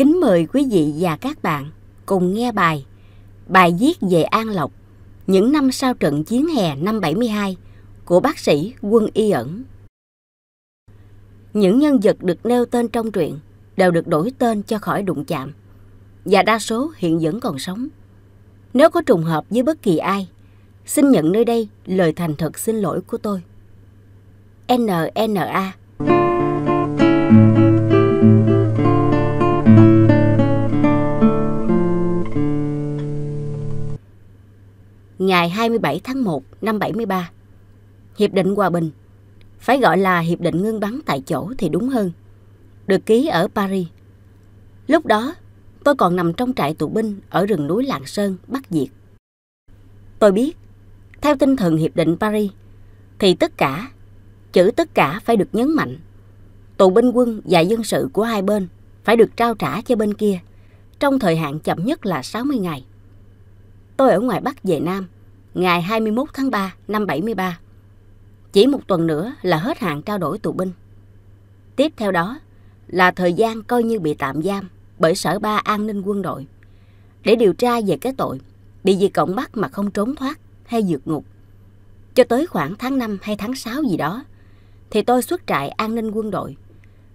Kính mời quý vị và các bạn cùng nghe bài Bài viết về An Lộc những năm sau trận chiến hè năm 72 của bác sĩ Quân Y ẩn. Những nhân vật được nêu tên trong truyện đều được đổi tên cho khỏi đụng chạm và đa số hiện vẫn còn sống. Nếu có trùng hợp với bất kỳ ai, xin nhận nơi đây lời thành thật xin lỗi của tôi. NNA ngày 27 tháng 1 năm 73. Hiệp định Hòa Bình, phải gọi là Hiệp định Ngưng bắn tại chỗ thì đúng hơn, được ký ở Paris. Lúc đó, tôi còn nằm trong trại tù binh ở rừng núi Lạng Sơn, Bắc Việt. Tôi biết, theo tinh thần Hiệp định Paris, thì tất cả, chữ tất cả phải được nhấn mạnh. Tù binh quân và dân sự của hai bên phải được trao trả cho bên kia trong thời hạn chậm nhất là 60 ngày. Tôi ở ngoài Bắc về Nam, ngày 21 tháng 3 năm 73. Chỉ một tuần nữa là hết hạn trao đổi tù binh. Tiếp theo đó là thời gian coi như bị tạm giam bởi Sở Ba An ninh quân đội để điều tra về cái tội bị gì Cộng bắt mà không trốn thoát hay vượt ngục. Cho tới khoảng tháng 5 hay tháng 6 gì đó thì tôi xuất trại an ninh quân đội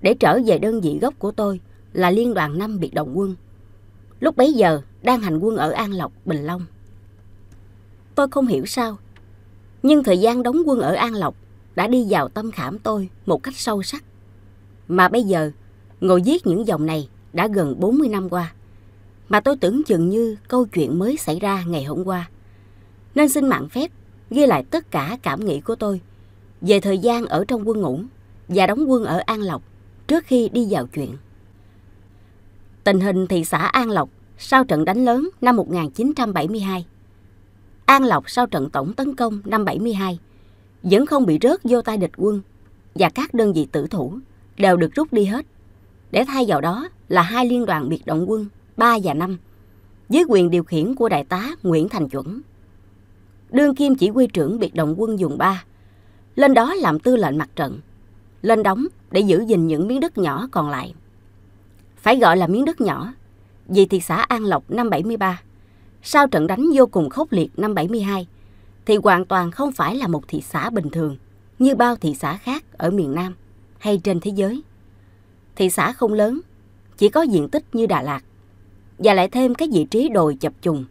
để trở về đơn vị gốc của tôi là Liên đoàn 5 Biệt Động Quân. Lúc bấy giờ đang hành quân ở An Lộc, Bình Long. Tôi không hiểu sao, nhưng thời gian đóng quân ở An Lộc đã đi vào tâm khảm tôi một cách sâu sắc. Mà bây giờ, ngồi viết những dòng này đã gần 40 năm qua, mà tôi tưởng chừng như câu chuyện mới xảy ra ngày hôm qua. Nên xin mạng phép ghi lại tất cả cảm nghĩ của tôi về thời gian ở trong quân ngũ và đóng quân ở An Lộc trước khi đi vào chuyện. Tình hình thị xã An Lộc sau trận đánh lớn năm 1972 An Lộc sau trận tổng tấn công năm 72 vẫn không bị rớt vô tay địch quân và các đơn vị tử thủ đều được rút đi hết. Để thay vào đó là hai liên đoàn biệt động quân 3 và 5 dưới quyền điều khiển của đại tá Nguyễn Thành Chuẩn. Đương kim chỉ huy trưởng biệt động quân vùng 3 lên đó làm tư lệnh mặt trận, lên đóng để giữ gìn những miếng đất nhỏ còn lại. Phải gọi là miếng đất nhỏ, vì thị xã An Lộc năm 73 sau trận đánh vô cùng khốc liệt năm 72, thì hoàn toàn không phải là một thị xã bình thường như bao thị xã khác ở miền Nam hay trên thế giới. Thị xã không lớn, chỉ có diện tích như Đà Lạt, và lại thêm cái vị trí đồi chập trùng,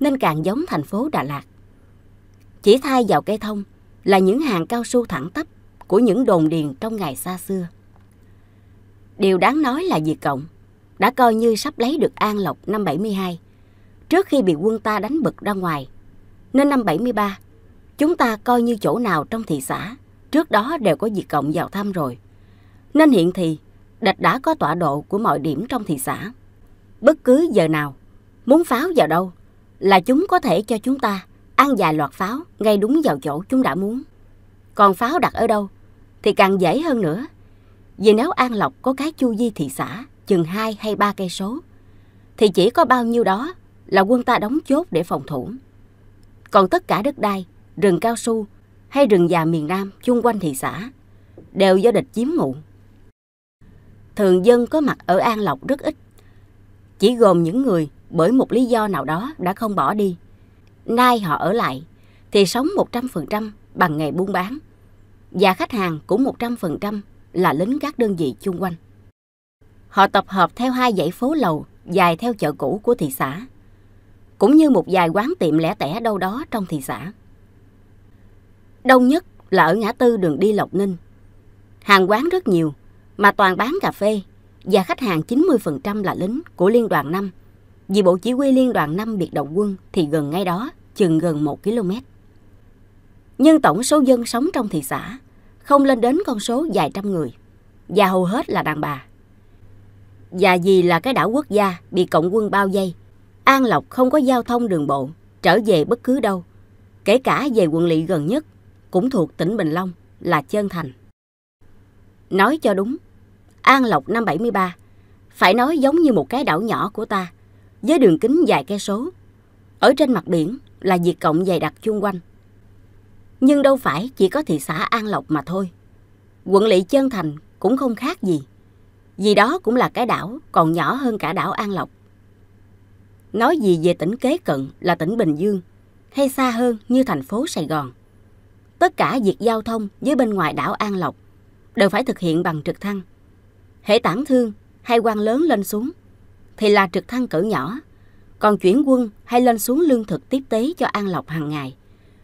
nên càng giống thành phố Đà Lạt. Chỉ thay vào cây thông là những hàng cao su thẳng tắp của những đồn điền trong ngày xa xưa. Điều đáng nói là diệt Cộng đã coi như sắp lấy được An Lộc năm 72 trước khi bị quân ta đánh bật ra ngoài. Nên năm 73, chúng ta coi như chỗ nào trong thị xã, trước đó đều có diệt cộng vào thăm rồi. Nên hiện thì, địch đã có tọa độ của mọi điểm trong thị xã. Bất cứ giờ nào, muốn pháo vào đâu, là chúng có thể cho chúng ta ăn vài loạt pháo ngay đúng vào chỗ chúng đã muốn. Còn pháo đặt ở đâu thì càng dễ hơn nữa. Vì nếu An Lộc có cái chu vi thị xã chừng 2 hay 3 cây số thì chỉ có bao nhiêu đó là quân ta đóng chốt để phòng thủ. Còn tất cả đất đai, rừng cao su hay rừng già miền Nam chung quanh thị xã đều do địch chiếm ngụ. Thường dân có mặt ở An Lộc rất ít, chỉ gồm những người bởi một lý do nào đó đã không bỏ đi. Nay họ ở lại thì sống 100% bằng nghề buôn bán và khách hàng cũng 100% là lính các đơn vị chung quanh. Họ tập hợp theo hai dãy phố lầu dài theo chợ cũ của thị xã cũng như một vài quán tiệm lẻ tẻ đâu đó trong thị xã. Đông nhất là ở ngã tư đường đi Lộc Ninh. Hàng quán rất nhiều, mà toàn bán cà phê và khách hàng 90% là lính của Liên đoàn 5. Vì bộ chỉ huy Liên đoàn 5 biệt động quân thì gần ngay đó, chừng gần 1 km. Nhưng tổng số dân sống trong thị xã không lên đến con số vài trăm người, và hầu hết là đàn bà. Và vì là cái đảo quốc gia bị cộng quân bao vây, An Lộc không có giao thông đường bộ, trở về bất cứ đâu, kể cả về quận lỵ gần nhất, cũng thuộc tỉnh Bình Long là Chơn Thành. Nói cho đúng, An Lộc năm 73, phải nói giống như một cái đảo nhỏ của ta, với đường kính dài cây số. Ở trên mặt biển là diệt cộng dày đặc chung quanh. Nhưng đâu phải chỉ có thị xã An Lộc mà thôi. Quận lỵ Chơn Thành cũng không khác gì. Vì đó cũng là cái đảo còn nhỏ hơn cả đảo An Lộc nói gì về tỉnh kế cận là tỉnh Bình Dương, hay xa hơn như thành phố Sài Gòn. Tất cả việc giao thông với bên ngoài đảo An Lộc đều phải thực hiện bằng trực thăng. Hệ tản thương hay quan lớn lên xuống thì là trực thăng cỡ nhỏ, còn chuyển quân hay lên xuống lương thực tiếp tế cho An Lộc hàng ngày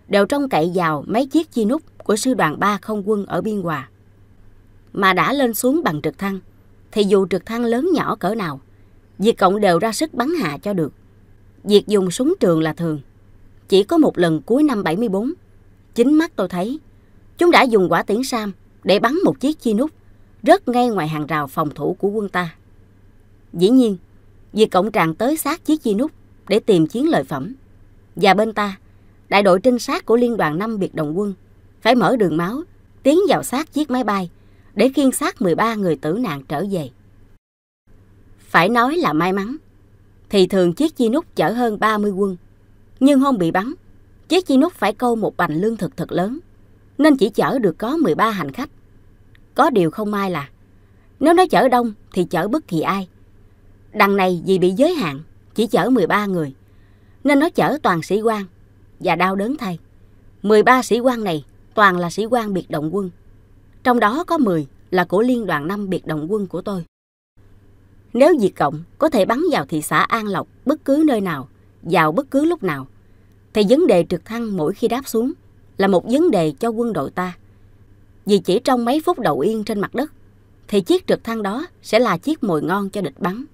đều trông cậy vào mấy chiếc chi nút của sư đoàn 3 không quân ở Biên Hòa. Mà đã lên xuống bằng trực thăng, thì dù trực thăng lớn nhỏ cỡ nào Việt Cộng đều ra sức bắn hạ cho được. Việc dùng súng trường là thường. Chỉ có một lần cuối năm 74, chính mắt tôi thấy, chúng đã dùng quả tiễn Sam để bắn một chiếc chi nút rớt ngay ngoài hàng rào phòng thủ của quân ta. Dĩ nhiên, Việt Cộng tràn tới sát chiếc chi nút để tìm chiến lợi phẩm. Và bên ta, đại đội trinh sát của Liên đoàn 5 biệt động quân phải mở đường máu tiến vào sát chiếc máy bay để khiên xác 13 người tử nạn trở về phải nói là may mắn. Thì thường chiếc chi nút chở hơn 30 quân, nhưng hôm bị bắn, chiếc chi nút phải câu một bành lương thực thật lớn, nên chỉ chở được có 13 hành khách. Có điều không may là, nếu nó chở đông thì chở bất kỳ ai. Đằng này vì bị giới hạn, chỉ chở 13 người, nên nó chở toàn sĩ quan và đau đớn thay. 13 sĩ quan này toàn là sĩ quan biệt động quân. Trong đó có 10 là của Liên đoàn 5 biệt động quân của tôi. Nếu diệt cộng có thể bắn vào thị xã An Lộc bất cứ nơi nào, vào bất cứ lúc nào, thì vấn đề trực thăng mỗi khi đáp xuống là một vấn đề cho quân đội ta. Vì chỉ trong mấy phút đầu yên trên mặt đất, thì chiếc trực thăng đó sẽ là chiếc mồi ngon cho địch bắn.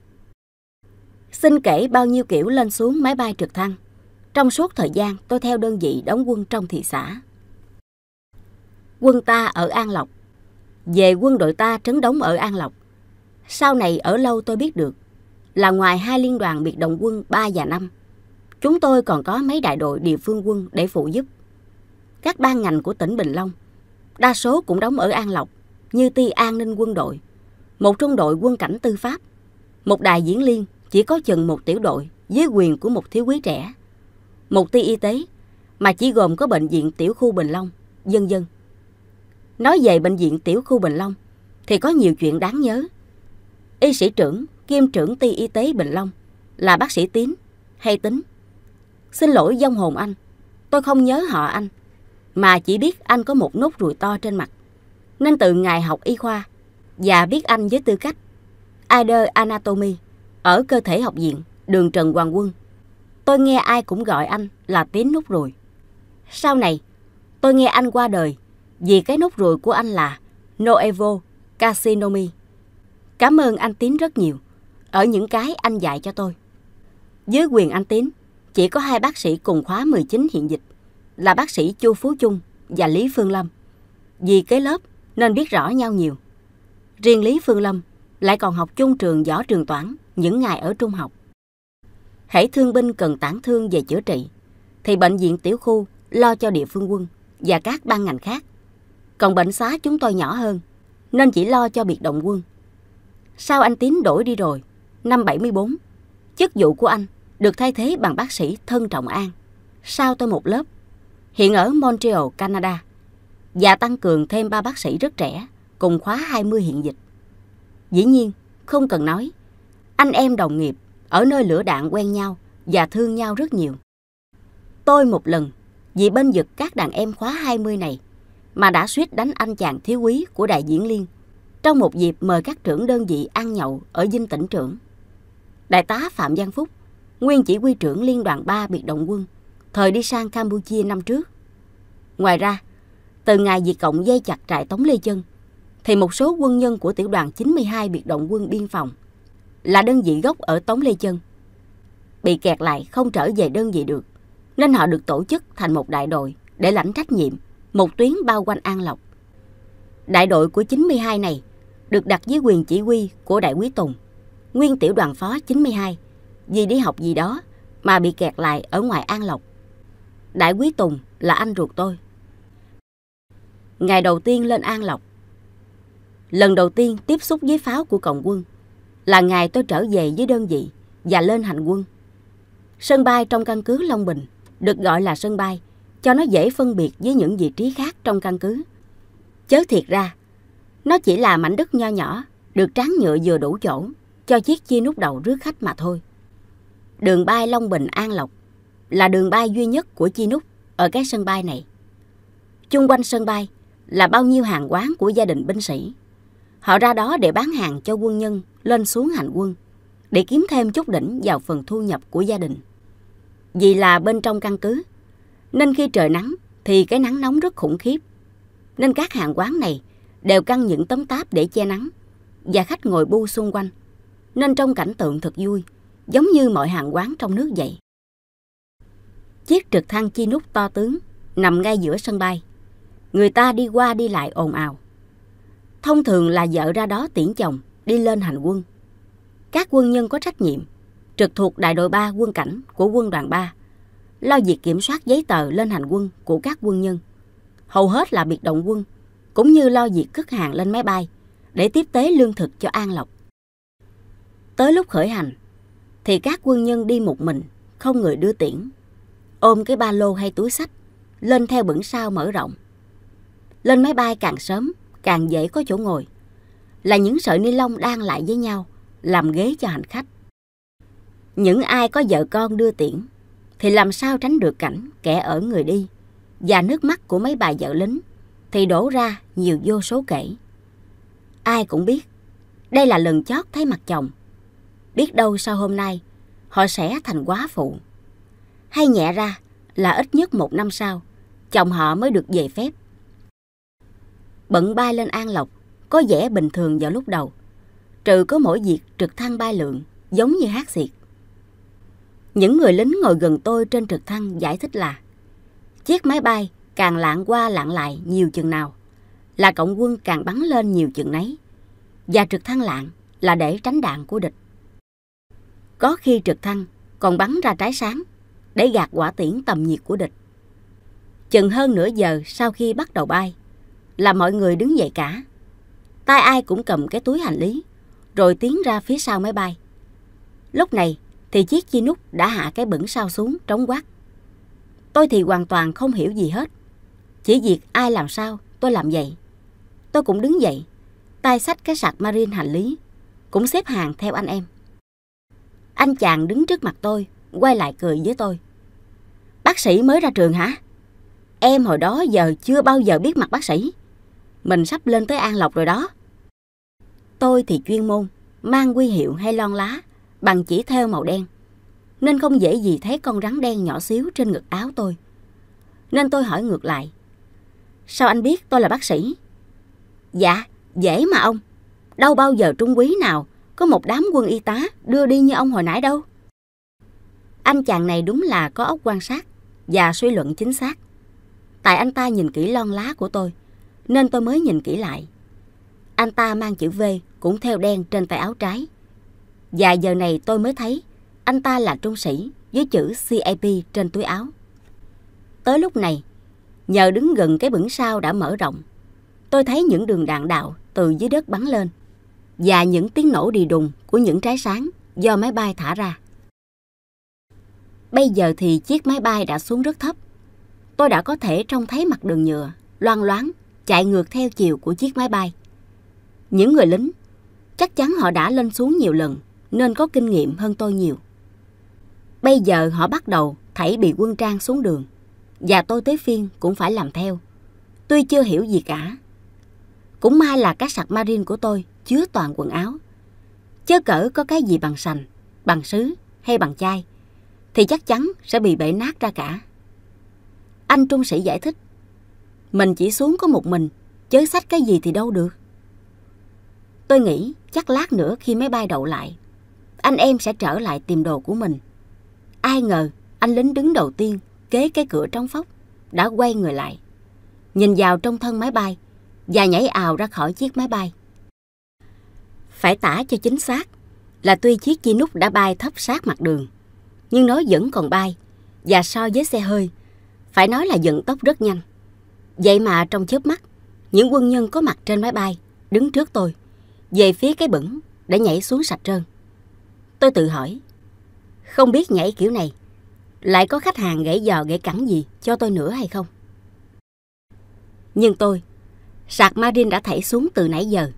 Xin kể bao nhiêu kiểu lên xuống máy bay trực thăng. Trong suốt thời gian tôi theo đơn vị đóng quân trong thị xã. Quân ta ở An Lộc. Về quân đội ta trấn đóng ở An Lộc sau này ở lâu tôi biết được là ngoài hai liên đoàn biệt động quân 3 và 5, chúng tôi còn có mấy đại đội địa phương quân để phụ giúp. Các ban ngành của tỉnh Bình Long, đa số cũng đóng ở An Lộc, như ti an ninh quân đội, một trung đội quân cảnh tư pháp, một đài diễn liên chỉ có chừng một tiểu đội dưới quyền của một thiếu quý trẻ, một ti y tế mà chỉ gồm có bệnh viện tiểu khu Bình Long, dân dân. Nói về bệnh viện tiểu khu Bình Long thì có nhiều chuyện đáng nhớ y sĩ trưởng kiêm trưởng ty y tế Bình Long là bác sĩ Tín hay Tính. Xin lỗi dông hồn anh, tôi không nhớ họ anh, mà chỉ biết anh có một nốt ruồi to trên mặt. Nên từ ngày học y khoa và biết anh với tư cách Ider Anatomy ở cơ thể học viện đường Trần Hoàng Quân. Tôi nghe ai cũng gọi anh là Tín nốt ruồi. Sau này, tôi nghe anh qua đời vì cái nốt ruồi của anh là Noevo Casinomi. Cảm ơn anh Tín rất nhiều ở những cái anh dạy cho tôi. Dưới quyền anh Tín, chỉ có hai bác sĩ cùng khóa 19 hiện dịch là bác sĩ Chu Phú Trung và Lý Phương Lâm. Vì kế lớp nên biết rõ nhau nhiều. Riêng Lý Phương Lâm lại còn học chung trường võ trường toán những ngày ở trung học. Hãy thương binh cần tản thương về chữa trị, thì bệnh viện tiểu khu lo cho địa phương quân và các ban ngành khác. Còn bệnh xá chúng tôi nhỏ hơn, nên chỉ lo cho biệt động quân Sao anh Tín đổi đi rồi? Năm 74, chức vụ của anh được thay thế bằng bác sĩ Thân Trọng An. Sao tôi một lớp? Hiện ở Montreal, Canada. Và tăng cường thêm ba bác sĩ rất trẻ, cùng khóa 20 hiện dịch. Dĩ nhiên, không cần nói, anh em đồng nghiệp ở nơi lửa đạn quen nhau và thương nhau rất nhiều. Tôi một lần, vì bên giật các đàn em khóa 20 này, mà đã suýt đánh anh chàng thiếu quý của đại diễn Liên trong một dịp mời các trưởng đơn vị ăn nhậu ở dinh tỉnh trưởng. Đại tá Phạm Giang Phúc, nguyên chỉ huy trưởng Liên đoàn 3 biệt động quân, thời đi sang Campuchia năm trước. Ngoài ra, từ ngày diệt cộng dây chặt trại Tống Lê Chân, thì một số quân nhân của tiểu đoàn 92 biệt động quân biên phòng là đơn vị gốc ở Tống Lê Chân bị kẹt lại không trở về đơn vị được, nên họ được tổ chức thành một đại đội để lãnh trách nhiệm, một tuyến bao quanh An Lộc. Đại đội của 92 này được đặt dưới quyền chỉ huy của Đại quý Tùng, nguyên tiểu đoàn phó 92, vì đi học gì đó mà bị kẹt lại ở ngoài An Lộc. Đại quý Tùng là anh ruột tôi. Ngày đầu tiên lên An Lộc, lần đầu tiên tiếp xúc với pháo của cộng quân là ngày tôi trở về với đơn vị và lên hành quân. Sân bay trong căn cứ Long Bình được gọi là sân bay cho nó dễ phân biệt với những vị trí khác trong căn cứ. Chớ thiệt ra, nó chỉ là mảnh đất nho nhỏ, được tráng nhựa vừa đủ chỗ, cho chiếc chi nút đầu rước khách mà thôi. Đường bay Long Bình An Lộc là đường bay duy nhất của chi nút ở cái sân bay này. Chung quanh sân bay là bao nhiêu hàng quán của gia đình binh sĩ. Họ ra đó để bán hàng cho quân nhân lên xuống hành quân, để kiếm thêm chút đỉnh vào phần thu nhập của gia đình. Vì là bên trong căn cứ, nên khi trời nắng thì cái nắng nóng rất khủng khiếp. Nên các hàng quán này đều căng những tấm táp để che nắng và khách ngồi bu xung quanh, nên trong cảnh tượng thật vui, giống như mọi hàng quán trong nước vậy. Chiếc trực thăng chi nút to tướng nằm ngay giữa sân bay. Người ta đi qua đi lại ồn ào. Thông thường là vợ ra đó tiễn chồng, đi lên hành quân. Các quân nhân có trách nhiệm, trực thuộc đại đội 3 quân cảnh của quân đoàn 3, lo việc kiểm soát giấy tờ lên hành quân của các quân nhân. Hầu hết là biệt động quân cũng như lo việc cất hàng lên máy bay để tiếp tế lương thực cho An Lộc. Tới lúc khởi hành, thì các quân nhân đi một mình, không người đưa tiễn, ôm cái ba lô hay túi sách, lên theo bửng sao mở rộng. Lên máy bay càng sớm, càng dễ có chỗ ngồi, là những sợi ni lông đang lại với nhau, làm ghế cho hành khách. Những ai có vợ con đưa tiễn, thì làm sao tránh được cảnh kẻ ở người đi và nước mắt của mấy bà vợ lính thì đổ ra nhiều vô số kể. Ai cũng biết, đây là lần chót thấy mặt chồng. Biết đâu sau hôm nay, họ sẽ thành quá phụ. Hay nhẹ ra là ít nhất một năm sau, chồng họ mới được về phép. Bận bay lên An Lộc có vẻ bình thường vào lúc đầu, trừ có mỗi việc trực thăng bay lượng giống như hát xiệt. Những người lính ngồi gần tôi trên trực thăng giải thích là chiếc máy bay càng lạng qua lạng lại nhiều chừng nào, là cộng quân càng bắn lên nhiều chừng nấy. Và trực thăng lạng là để tránh đạn của địch. Có khi trực thăng còn bắn ra trái sáng để gạt quả tiễn tầm nhiệt của địch. Chừng hơn nửa giờ sau khi bắt đầu bay là mọi người đứng dậy cả. Tay ai cũng cầm cái túi hành lý rồi tiến ra phía sau máy bay. Lúc này thì chiếc chi nút đã hạ cái bẩn sao xuống trống quát. Tôi thì hoàn toàn không hiểu gì hết. Chỉ việc ai làm sao tôi làm vậy Tôi cũng đứng dậy tay sách cái sạc marin hành lý Cũng xếp hàng theo anh em Anh chàng đứng trước mặt tôi Quay lại cười với tôi Bác sĩ mới ra trường hả Em hồi đó giờ chưa bao giờ biết mặt bác sĩ Mình sắp lên tới An Lộc rồi đó Tôi thì chuyên môn Mang quy hiệu hay lon lá Bằng chỉ theo màu đen Nên không dễ gì thấy con rắn đen nhỏ xíu trên ngực áo tôi Nên tôi hỏi ngược lại Sao anh biết tôi là bác sĩ? Dạ, dễ mà ông. Đâu bao giờ trung quý nào có một đám quân y tá đưa đi như ông hồi nãy đâu. Anh chàng này đúng là có óc quan sát và suy luận chính xác. Tại anh ta nhìn kỹ lon lá của tôi, nên tôi mới nhìn kỹ lại. Anh ta mang chữ V cũng theo đen trên tay áo trái. Và giờ này tôi mới thấy anh ta là trung sĩ với chữ CAP trên túi áo. Tới lúc này, Nhờ đứng gần cái bửng sao đã mở rộng, tôi thấy những đường đạn đạo từ dưới đất bắn lên và những tiếng nổ đi đùng của những trái sáng do máy bay thả ra. Bây giờ thì chiếc máy bay đã xuống rất thấp. Tôi đã có thể trông thấy mặt đường nhựa, loang loáng, chạy ngược theo chiều của chiếc máy bay. Những người lính, chắc chắn họ đã lên xuống nhiều lần nên có kinh nghiệm hơn tôi nhiều. Bây giờ họ bắt đầu thảy bị quân trang xuống đường và tôi tới phiên cũng phải làm theo. Tuy chưa hiểu gì cả. Cũng may là các sạc marin của tôi chứa toàn quần áo. Chớ cỡ có cái gì bằng sành, bằng sứ hay bằng chai thì chắc chắn sẽ bị bể nát ra cả. Anh trung sĩ giải thích. Mình chỉ xuống có một mình, chớ sách cái gì thì đâu được. Tôi nghĩ chắc lát nữa khi máy bay đậu lại, anh em sẽ trở lại tìm đồ của mình. Ai ngờ anh lính đứng đầu tiên kế cái cửa trong phóc, đã quay người lại. Nhìn vào trong thân máy bay và nhảy ào ra khỏi chiếc máy bay. Phải tả cho chính xác là tuy chiếc chi nút đã bay thấp sát mặt đường, nhưng nó vẫn còn bay và so với xe hơi, phải nói là vận tốc rất nhanh. Vậy mà trong chớp mắt, những quân nhân có mặt trên máy bay đứng trước tôi, về phía cái bẩn đã nhảy xuống sạch trơn. Tôi tự hỏi, không biết nhảy kiểu này lại có khách hàng gãy giò gãy cẳng gì cho tôi nữa hay không? Nhưng tôi, sạc Marin đã thảy xuống từ nãy giờ.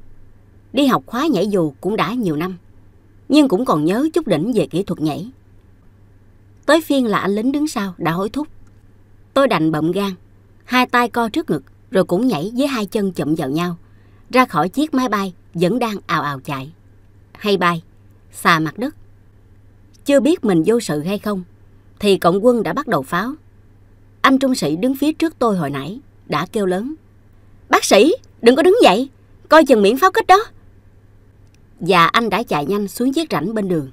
Đi học khóa nhảy dù cũng đã nhiều năm, nhưng cũng còn nhớ chút đỉnh về kỹ thuật nhảy. Tới phiên là anh lính đứng sau đã hối thúc. Tôi đành bậm gan, hai tay co trước ngực rồi cũng nhảy với hai chân chậm vào nhau, ra khỏi chiếc máy bay vẫn đang ào ào chạy. Hay bay, xà mặt đất. Chưa biết mình vô sự hay không, thì cộng quân đã bắt đầu pháo. Anh trung sĩ đứng phía trước tôi hồi nãy đã kêu lớn. Bác sĩ, đừng có đứng dậy, coi chừng miệng pháo kích đó. Và anh đã chạy nhanh xuống chiếc rảnh bên đường.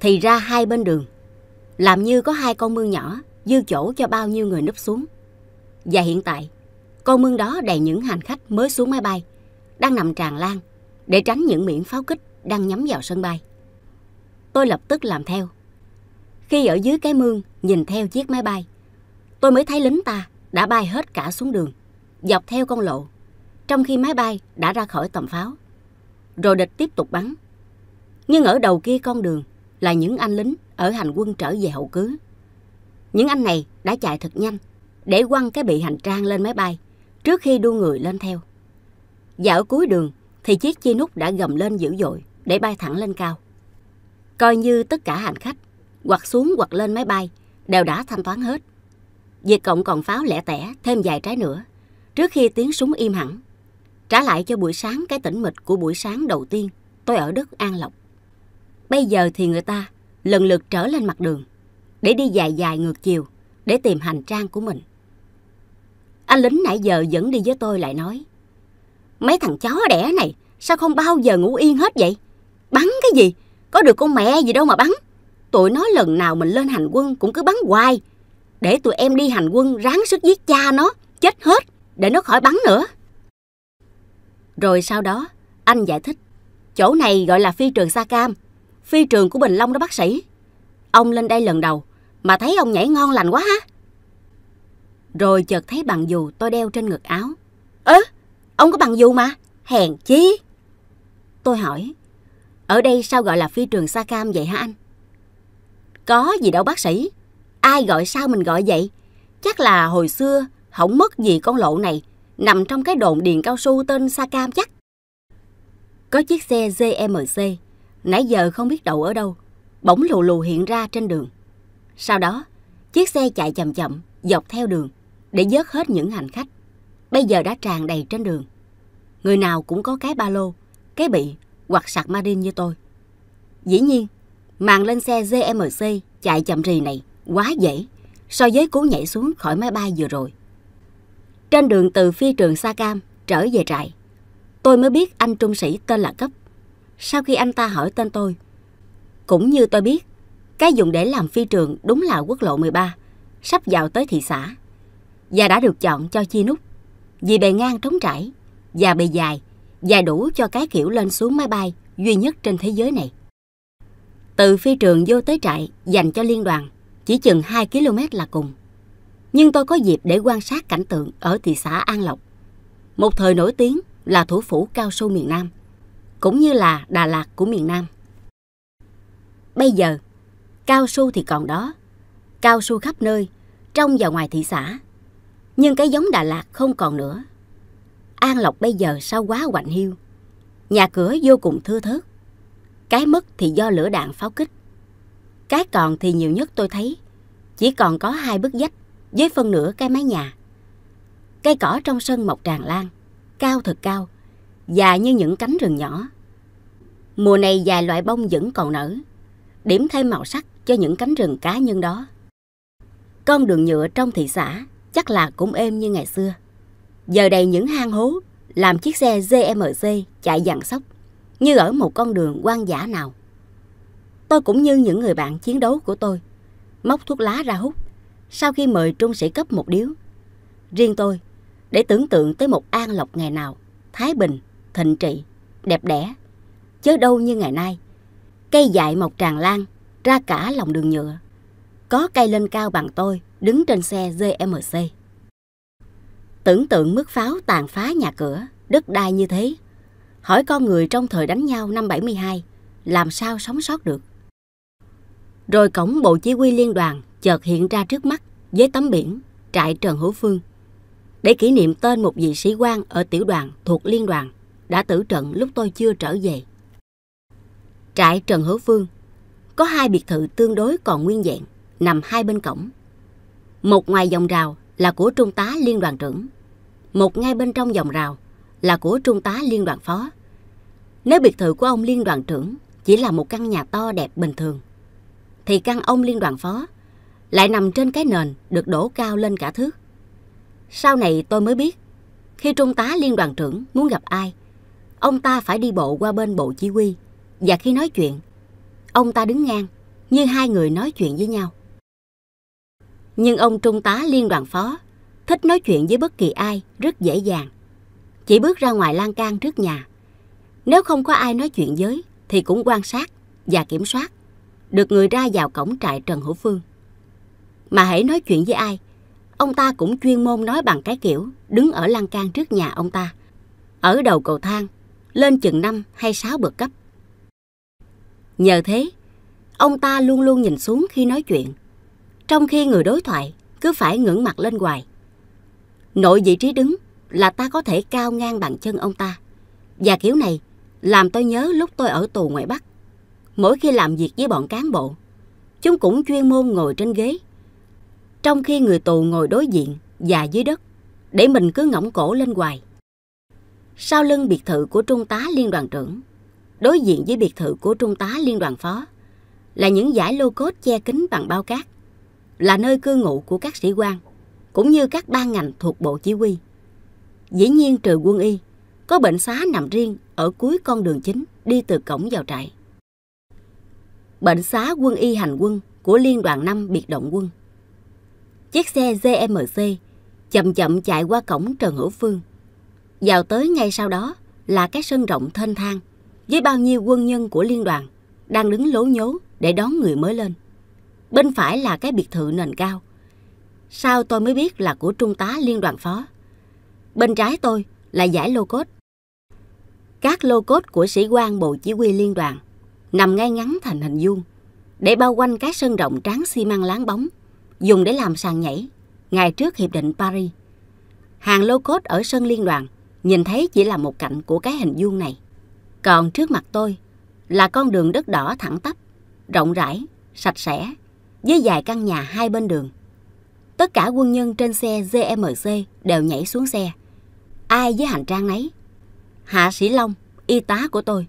Thì ra hai bên đường, làm như có hai con mương nhỏ dư chỗ cho bao nhiêu người núp xuống. Và hiện tại, con mương đó đầy những hành khách mới xuống máy bay, đang nằm tràn lan để tránh những miệng pháo kích đang nhắm vào sân bay. Tôi lập tức làm theo khi ở dưới cái mương, nhìn theo chiếc máy bay, tôi mới thấy lính ta đã bay hết cả xuống đường, dọc theo con lộ, trong khi máy bay đã ra khỏi tầm pháo. Rồi địch tiếp tục bắn. Nhưng ở đầu kia con đường là những anh lính ở hành quân trở về hậu cứ. Những anh này đã chạy thật nhanh để quăng cái bị hành trang lên máy bay trước khi đua người lên theo. Và ở cuối đường thì chiếc chi nút đã gầm lên dữ dội để bay thẳng lên cao. Coi như tất cả hành khách hoặc xuống hoặc lên máy bay, đều đã thanh toán hết. Việt Cộng còn pháo lẻ tẻ, thêm vài trái nữa, trước khi tiếng súng im hẳn. Trả lại cho buổi sáng cái tĩnh mịch của buổi sáng đầu tiên tôi ở đất An Lộc. Bây giờ thì người ta lần lượt trở lên mặt đường để đi dài dài ngược chiều để tìm hành trang của mình. Anh lính nãy giờ vẫn đi với tôi lại nói Mấy thằng chó đẻ này sao không bao giờ ngủ yên hết vậy? Bắn cái gì? Có được con mẹ gì đâu mà bắn. Tụi nó lần nào mình lên hành quân cũng cứ bắn hoài. Để tụi em đi hành quân ráng sức giết cha nó, chết hết, để nó khỏi bắn nữa. Rồi sau đó, anh giải thích. Chỗ này gọi là phi trường Sa Cam, phi trường của Bình Long đó bác sĩ. Ông lên đây lần đầu, mà thấy ông nhảy ngon lành quá ha. Rồi chợt thấy bằng dù tôi đeo trên ngực áo. Ơ, à, ông có bằng dù mà, hèn chi. Tôi hỏi, ở đây sao gọi là phi trường Sa Cam vậy hả anh? Có gì đâu bác sĩ, ai gọi sao mình gọi vậy? Chắc là hồi xưa không mất gì con lộ này, nằm trong cái đồn điền cao su tên Sa Cam chắc. Có chiếc xe GMC, nãy giờ không biết đậu ở đâu, bỗng lù lù hiện ra trên đường. Sau đó, chiếc xe chạy chậm chậm dọc theo đường để dớt hết những hành khách. Bây giờ đã tràn đầy trên đường. Người nào cũng có cái ba lô, cái bị hoặc sạc marin như tôi. Dĩ nhiên, màn lên xe GMC chạy chậm rì này quá dễ so với cú nhảy xuống khỏi máy bay vừa rồi. Trên đường từ phi trường Sa Cam trở về trại, tôi mới biết anh trung sĩ tên là Cấp. Sau khi anh ta hỏi tên tôi, cũng như tôi biết, cái dùng để làm phi trường đúng là quốc lộ 13, sắp vào tới thị xã, và đã được chọn cho chi nút, vì bề ngang trống trải, và bề dài, dài đủ cho cái kiểu lên xuống máy bay duy nhất trên thế giới này. Từ phi trường vô tới trại dành cho liên đoàn, chỉ chừng 2 km là cùng. Nhưng tôi có dịp để quan sát cảnh tượng ở thị xã An Lộc. Một thời nổi tiếng là thủ phủ cao su miền Nam, cũng như là Đà Lạt của miền Nam. Bây giờ, cao su thì còn đó, cao su khắp nơi, trong và ngoài thị xã. Nhưng cái giống Đà Lạt không còn nữa. An Lộc bây giờ sao quá hoành hiu. Nhà cửa vô cùng thưa thớt cái mất thì do lửa đạn pháo kích. Cái còn thì nhiều nhất tôi thấy, chỉ còn có hai bức dách với phân nửa cái mái nhà. Cây cỏ trong sân mọc tràn lan, cao thật cao, dài như những cánh rừng nhỏ. Mùa này vài loại bông vẫn còn nở, điểm thêm màu sắc cho những cánh rừng cá nhân đó. Con đường nhựa trong thị xã chắc là cũng êm như ngày xưa. Giờ đầy những hang hố làm chiếc xe GMC chạy dằn sóc như ở một con đường quan giả nào. Tôi cũng như những người bạn chiến đấu của tôi, móc thuốc lá ra hút sau khi mời trung sĩ cấp một điếu. Riêng tôi, để tưởng tượng tới một an lộc ngày nào, thái bình, thịnh trị, đẹp đẽ, chớ đâu như ngày nay. Cây dại mọc tràn lan, ra cả lòng đường nhựa. Có cây lên cao bằng tôi, đứng trên xe GMC. Tưởng tượng mức pháo tàn phá nhà cửa, đất đai như thế Hỏi con người trong thời đánh nhau năm 72 làm sao sống sót được. Rồi cổng bộ chỉ huy liên đoàn chợt hiện ra trước mắt với tấm biển trại Trần Hữu Phương để kỷ niệm tên một vị sĩ quan ở tiểu đoàn thuộc liên đoàn đã tử trận lúc tôi chưa trở về. Trại Trần Hữu Phương có hai biệt thự tương đối còn nguyên vẹn nằm hai bên cổng. Một ngoài dòng rào là của trung tá liên đoàn trưởng, một ngay bên trong dòng rào là của trung tá liên đoàn phó. Nếu biệt thự của ông liên đoàn trưởng chỉ là một căn nhà to đẹp bình thường, thì căn ông liên đoàn phó lại nằm trên cái nền được đổ cao lên cả thước. Sau này tôi mới biết, khi trung tá liên đoàn trưởng muốn gặp ai, ông ta phải đi bộ qua bên bộ chỉ huy và khi nói chuyện, ông ta đứng ngang như hai người nói chuyện với nhau. Nhưng ông trung tá liên đoàn phó thích nói chuyện với bất kỳ ai rất dễ dàng. Chỉ bước ra ngoài lan can trước nhà nếu không có ai nói chuyện với thì cũng quan sát và kiểm soát được người ra vào cổng trại Trần Hữu Phương. Mà hãy nói chuyện với ai, ông ta cũng chuyên môn nói bằng cái kiểu đứng ở lan can trước nhà ông ta, ở đầu cầu thang, lên chừng 5 hay 6 bậc cấp. Nhờ thế, ông ta luôn luôn nhìn xuống khi nói chuyện, trong khi người đối thoại cứ phải ngẩng mặt lên hoài. Nội vị trí đứng là ta có thể cao ngang bằng chân ông ta, và kiểu này làm tôi nhớ lúc tôi ở tù ngoại Bắc. Mỗi khi làm việc với bọn cán bộ, chúng cũng chuyên môn ngồi trên ghế. Trong khi người tù ngồi đối diện và dưới đất, để mình cứ ngõng cổ lên hoài. Sau lưng biệt thự của Trung tá Liên đoàn trưởng, đối diện với biệt thự của Trung tá Liên đoàn phó, là những giải lô cốt che kính bằng bao cát, là nơi cư ngụ của các sĩ quan, cũng như các ban ngành thuộc bộ chỉ huy. Dĩ nhiên trừ quân y, có bệnh xá nằm riêng ở cuối con đường chính đi từ cổng vào trại. Bệnh xá quân y hành quân của Liên đoàn 5 biệt động quân. Chiếc xe GMC chậm chậm chạy qua cổng Trần Hữu Phương. Vào tới ngay sau đó là cái sân rộng thênh thang với bao nhiêu quân nhân của liên đoàn đang đứng lố nhố để đón người mới lên. Bên phải là cái biệt thự nền cao. Sao tôi mới biết là của trung tá liên đoàn phó. Bên trái tôi là giải lô cốt các lô cốt của sĩ quan bộ chỉ huy liên đoàn nằm ngay ngắn thành hình vuông để bao quanh cái sân rộng tráng xi măng láng bóng dùng để làm sàn nhảy ngày trước hiệp định Paris. Hàng lô cốt ở sân liên đoàn nhìn thấy chỉ là một cạnh của cái hình vuông này. Còn trước mặt tôi là con đường đất đỏ thẳng tắp, rộng rãi, sạch sẽ, với vài căn nhà hai bên đường. Tất cả quân nhân trên xe GMC đều nhảy xuống xe. Ai với hành trang nấy, Hạ Sĩ Long, y tá của tôi,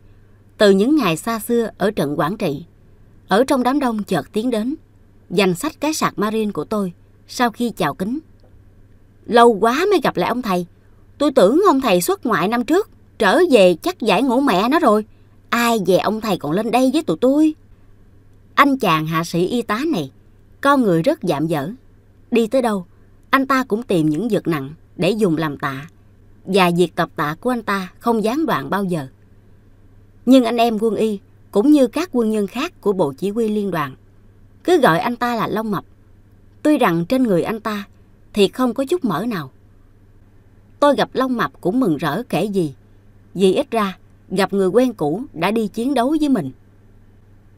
từ những ngày xa xưa ở trận Quảng Trị, ở trong đám đông chợt tiến đến, dành sách cái sạc Marin của tôi sau khi chào kính. Lâu quá mới gặp lại ông thầy, tôi tưởng ông thầy xuất ngoại năm trước, trở về chắc giải ngủ mẹ nó rồi. Ai về ông thầy còn lên đây với tụi tôi? Anh chàng hạ sĩ y tá này, con người rất dạm dở. Đi tới đâu, anh ta cũng tìm những vật nặng để dùng làm tạ và việc tập tạ của anh ta không gián đoạn bao giờ. Nhưng anh em quân y cũng như các quân nhân khác của Bộ Chỉ huy Liên đoàn cứ gọi anh ta là Long Mập. Tuy rằng trên người anh ta thì không có chút mỡ nào. Tôi gặp Long Mập cũng mừng rỡ kể gì, vì ít ra gặp người quen cũ đã đi chiến đấu với mình.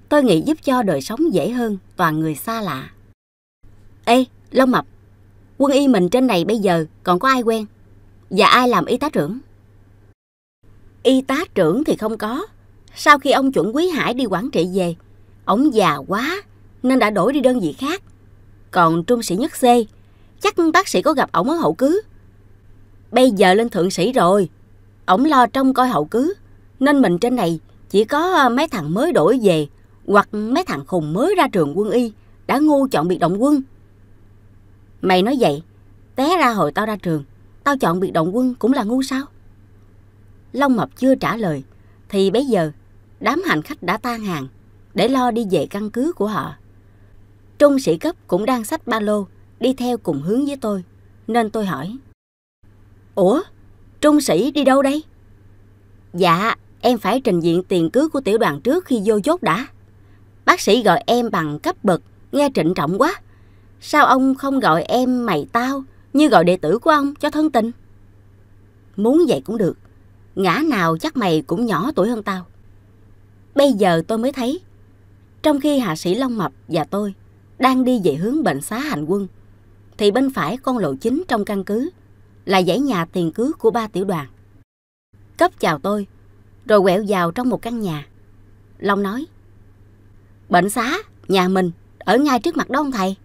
Tôi nghĩ giúp cho đời sống dễ hơn toàn người xa lạ. Ê, Long Mập, quân y mình trên này bây giờ còn có ai quen? Và ai làm y tá trưởng? Y tá trưởng thì không có. Sau khi ông chuẩn Quý Hải đi quản trị về, ông già quá nên đã đổi đi đơn vị khác. Còn trung sĩ nhất C, chắc bác sĩ có gặp ổng ở hậu cứ. Bây giờ lên thượng sĩ rồi, ổng lo trông coi hậu cứ, nên mình trên này chỉ có à, mấy thằng mới đổi về hoặc mấy thằng khùng mới ra trường quân y đã ngu chọn biệt động quân. Mày nói vậy, té ra hồi tao ra trường, Tao chọn biệt động quân cũng là ngu sao Long Mập chưa trả lời Thì bây giờ Đám hành khách đã tan hàng Để lo đi về căn cứ của họ Trung sĩ cấp cũng đang xách ba lô Đi theo cùng hướng với tôi Nên tôi hỏi Ủa Trung sĩ đi đâu đây Dạ em phải trình diện tiền cứ của tiểu đoàn trước khi vô chốt đã Bác sĩ gọi em bằng cấp bậc Nghe trịnh trọng quá Sao ông không gọi em mày tao như gọi đệ tử của ông cho thân tình. Muốn vậy cũng được, ngã nào chắc mày cũng nhỏ tuổi hơn tao. Bây giờ tôi mới thấy, trong khi hạ sĩ Long Mập và tôi đang đi về hướng bệnh xá hành quân, thì bên phải con lộ chính trong căn cứ là dãy nhà tiền cứ của ba tiểu đoàn. Cấp chào tôi, rồi quẹo vào trong một căn nhà. Long nói, bệnh xá, nhà mình, ở ngay trước mặt đó ông thầy.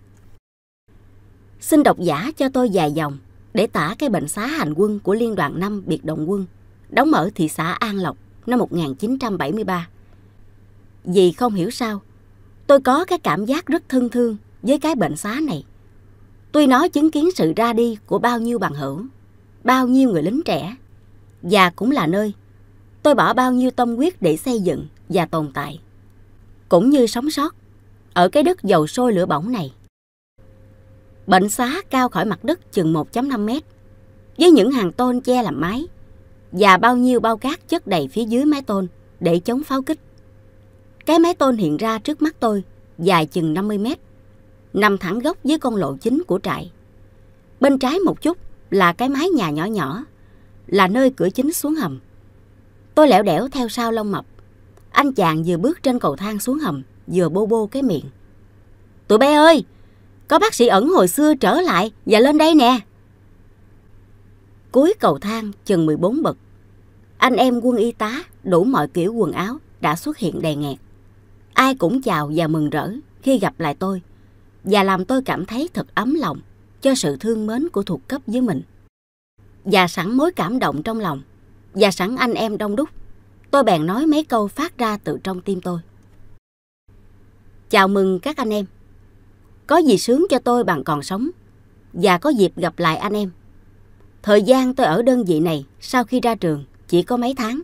Xin độc giả cho tôi vài dòng để tả cái bệnh xá hành quân của Liên đoàn 5 biệt động quân, đóng ở thị xã An Lộc năm 1973. Vì không hiểu sao, tôi có cái cảm giác rất thân thương với cái bệnh xá này. Tuy nó chứng kiến sự ra đi của bao nhiêu bằng hữu, bao nhiêu người lính trẻ, và cũng là nơi tôi bỏ bao nhiêu tâm huyết để xây dựng và tồn tại. Cũng như sống sót ở cái đất dầu sôi lửa bỏng này. Bệnh xá cao khỏi mặt đất chừng 1.5 mét, với những hàng tôn che làm mái và bao nhiêu bao cát chất đầy phía dưới mái tôn để chống pháo kích. Cái mái tôn hiện ra trước mắt tôi, dài chừng 50 mét, nằm thẳng gốc với con lộ chính của trại. Bên trái một chút là cái mái nhà nhỏ nhỏ, là nơi cửa chính xuống hầm. Tôi lẻo đẻo theo sau lông mập. Anh chàng vừa bước trên cầu thang xuống hầm, vừa bô bô cái miệng. Tụi bé ơi, có bác sĩ ẩn hồi xưa trở lại và lên đây nè. Cuối cầu thang chừng 14 bậc, anh em quân y tá đủ mọi kiểu quần áo đã xuất hiện đầy nghẹt. Ai cũng chào và mừng rỡ khi gặp lại tôi và làm tôi cảm thấy thật ấm lòng cho sự thương mến của thuộc cấp với mình. Và sẵn mối cảm động trong lòng và sẵn anh em đông đúc, tôi bèn nói mấy câu phát ra từ trong tim tôi. Chào mừng các anh em. Có gì sướng cho tôi bằng còn sống và có dịp gặp lại anh em. Thời gian tôi ở đơn vị này sau khi ra trường chỉ có mấy tháng.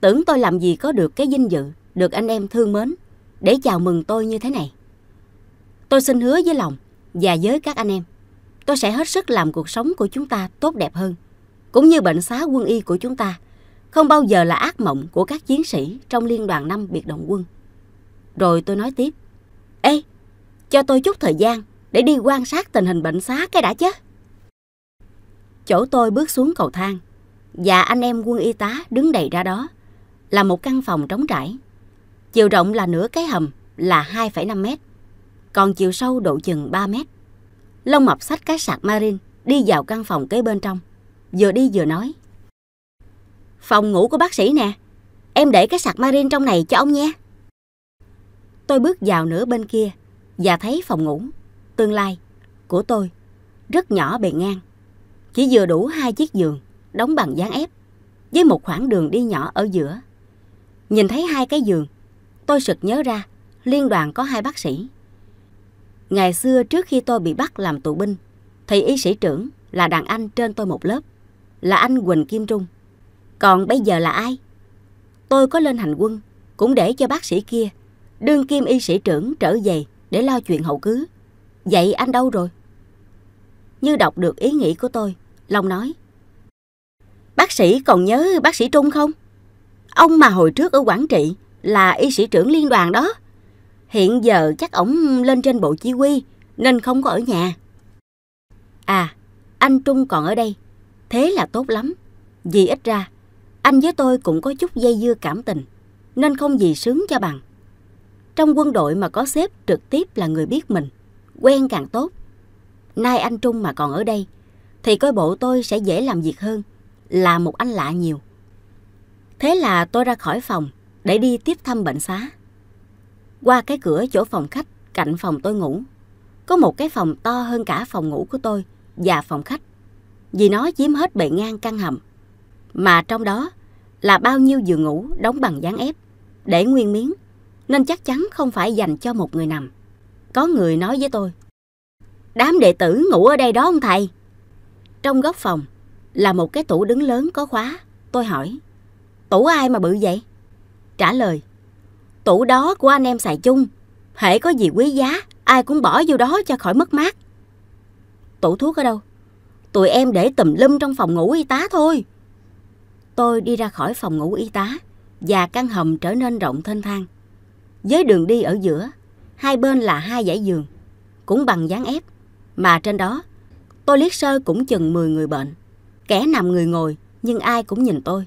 Tưởng tôi làm gì có được cái vinh dự, được anh em thương mến để chào mừng tôi như thế này. Tôi xin hứa với lòng và với các anh em, tôi sẽ hết sức làm cuộc sống của chúng ta tốt đẹp hơn, cũng như bệnh xá quân y của chúng ta không bao giờ là ác mộng của các chiến sĩ trong liên đoàn năm biệt động quân. Rồi tôi nói tiếp, Ê, cho tôi chút thời gian để đi quan sát tình hình bệnh xá cái đã chứ. Chỗ tôi bước xuống cầu thang và anh em quân y tá đứng đầy ra đó là một căn phòng trống trải. Chiều rộng là nửa cái hầm là 2,5 mét, còn chiều sâu độ chừng 3 mét. Lông mập sách cái sạc marin đi vào căn phòng kế bên trong, vừa đi vừa nói. Phòng ngủ của bác sĩ nè, em để cái sạc marin trong này cho ông nhé. Tôi bước vào nửa bên kia và thấy phòng ngủ tương lai của tôi rất nhỏ bề ngang, chỉ vừa đủ hai chiếc giường đóng bằng dáng ép với một khoảng đường đi nhỏ ở giữa. Nhìn thấy hai cái giường, tôi sực nhớ ra liên đoàn có hai bác sĩ. Ngày xưa trước khi tôi bị bắt làm tù binh, thì y sĩ trưởng là đàn anh trên tôi một lớp, là anh Quỳnh Kim Trung. Còn bây giờ là ai? Tôi có lên hành quân cũng để cho bác sĩ kia, đương kim y sĩ trưởng trở về để lo chuyện hậu cứ. Vậy anh đâu rồi? Như đọc được ý nghĩ của tôi, Long nói. Bác sĩ còn nhớ bác sĩ Trung không? Ông mà hồi trước ở Quảng Trị là y sĩ trưởng liên đoàn đó. Hiện giờ chắc ổng lên trên bộ chỉ huy nên không có ở nhà. À, anh Trung còn ở đây. Thế là tốt lắm. Vì ít ra, anh với tôi cũng có chút dây dưa cảm tình nên không gì sướng cho bằng. Trong quân đội mà có sếp trực tiếp là người biết mình, quen càng tốt. Nay anh Trung mà còn ở đây, thì coi bộ tôi sẽ dễ làm việc hơn, là một anh lạ nhiều. Thế là tôi ra khỏi phòng để đi tiếp thăm bệnh xá. Qua cái cửa chỗ phòng khách cạnh phòng tôi ngủ, có một cái phòng to hơn cả phòng ngủ của tôi và phòng khách, vì nó chiếm hết bề ngang căn hầm. Mà trong đó là bao nhiêu giường ngủ đóng bằng dáng ép, để nguyên miếng nên chắc chắn không phải dành cho một người nằm. Có người nói với tôi, đám đệ tử ngủ ở đây đó ông thầy. Trong góc phòng là một cái tủ đứng lớn có khóa. Tôi hỏi, tủ ai mà bự vậy? Trả lời, tủ đó của anh em xài chung. Hễ có gì quý giá, ai cũng bỏ vô đó cho khỏi mất mát. Tủ thuốc ở đâu? Tụi em để tùm lum trong phòng ngủ y tá thôi. Tôi đi ra khỏi phòng ngủ y tá và căn hầm trở nên rộng thênh thang với đường đi ở giữa, hai bên là hai dãy giường, cũng bằng dáng ép, mà trên đó tôi liếc sơ cũng chừng 10 người bệnh. Kẻ nằm người ngồi, nhưng ai cũng nhìn tôi.